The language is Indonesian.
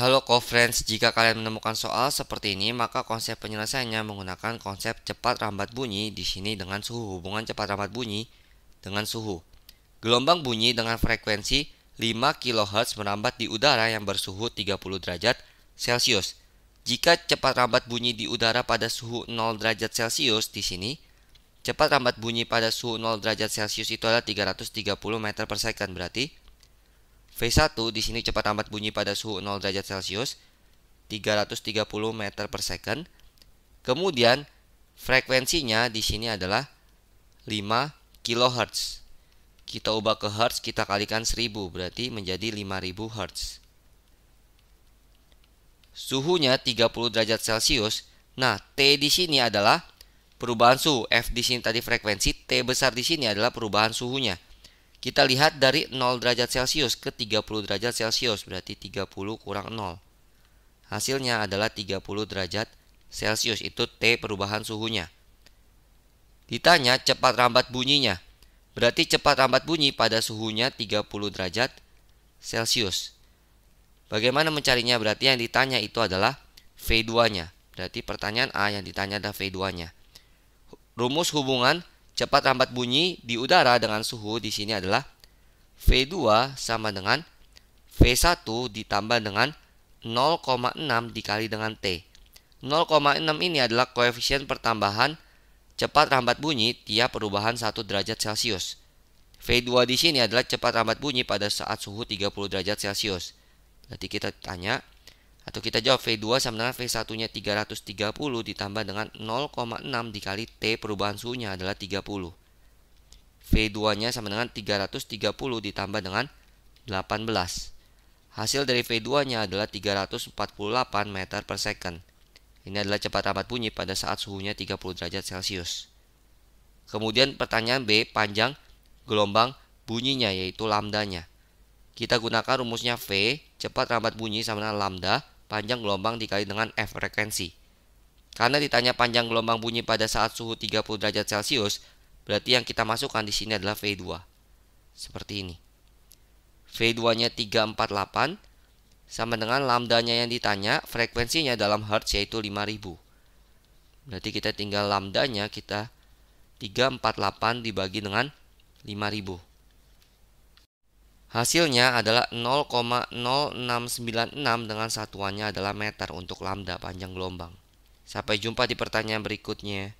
Halo co-friends, jika kalian menemukan soal seperti ini, maka konsep penyelesaiannya menggunakan konsep cepat rambat bunyi di sini dengan suhu. Hubungan cepat rambat bunyi dengan suhu. Gelombang bunyi dengan frekuensi 5 kHz merambat di udara yang bersuhu 30 derajat Celcius. Jika cepat rambat bunyi di udara pada suhu 0 derajat Celcius di sini, cepat rambat bunyi pada suhu 0 derajat Celcius itu adalah 330 meter per second, berarti V1 di sini cepat amat bunyi pada suhu 0 derajat Celcius 330 meter per second. Kemudian frekuensinya di sini adalah 5 kHz. Kita ubah ke Hertz, kita kalikan 1000 berarti menjadi 5000 Hertz. Suhunya 30 derajat Celcius. Nah, T di sini adalah perubahan suhu. F di sini tadi frekuensi, T besar di sini adalah perubahan suhunya. Kita lihat dari 0 derajat Celcius ke 30 derajat Celcius, berarti 30 kurang 0. Hasilnya adalah 30 derajat Celcius, itu T perubahan suhunya. Ditanya cepat rambat bunyinya, berarti cepat rambat bunyi pada suhunya 30 derajat Celcius. Bagaimana mencarinya? Berarti yang ditanya itu adalah V2-nya. Berarti pertanyaan A yang ditanya adalah V2-nya. Rumus hubungan Cepat lambat bunyi di udara dengan suhu di sini adalah V2 sama dengan V1 ditambah dengan 0,6 dikali dengan T. 0,6 ini adalah koefisien pertambahan cepat lambat bunyi tiap perubahan 1 derajat Celcius. V2 di sini adalah cepat lambat bunyi pada saat suhu 30 derajat Celcius. Berarti kita tanya atau kita jawab V2 sama dengan V1 nya 330 ditambah dengan 0,6 dikali T perubahan suhunya adalah 30. V2 nya sama dengan 330 ditambah dengan 18. Hasil dari V2 nya adalah 348 meter per second. Ini adalah cepat rapat bunyi pada saat suhunya 30 derajat Celcius. Kemudian pertanyaan B, panjang gelombang bunyinya yaitu lambdanya. Kita gunakan rumusnya V, cepat rambat bunyi sama dengan lambda panjang gelombang dikali dengan F frekuensi. Karena ditanya panjang gelombang bunyi pada saat suhu 30 derajat Celcius, berarti yang kita masukkan di sini adalah V2. Seperti ini. V2-nya 348 sama dengan lambdanya yang ditanya, frekuensinya dalam hertz yaitu 5000. Berarti kita tinggal lambdanya kita 348 dibagi dengan 5000. Hasilnya adalah 0,0696 dengan satuannya adalah meter untuk lambda panjang gelombang. Sampai jumpa di pertanyaan berikutnya.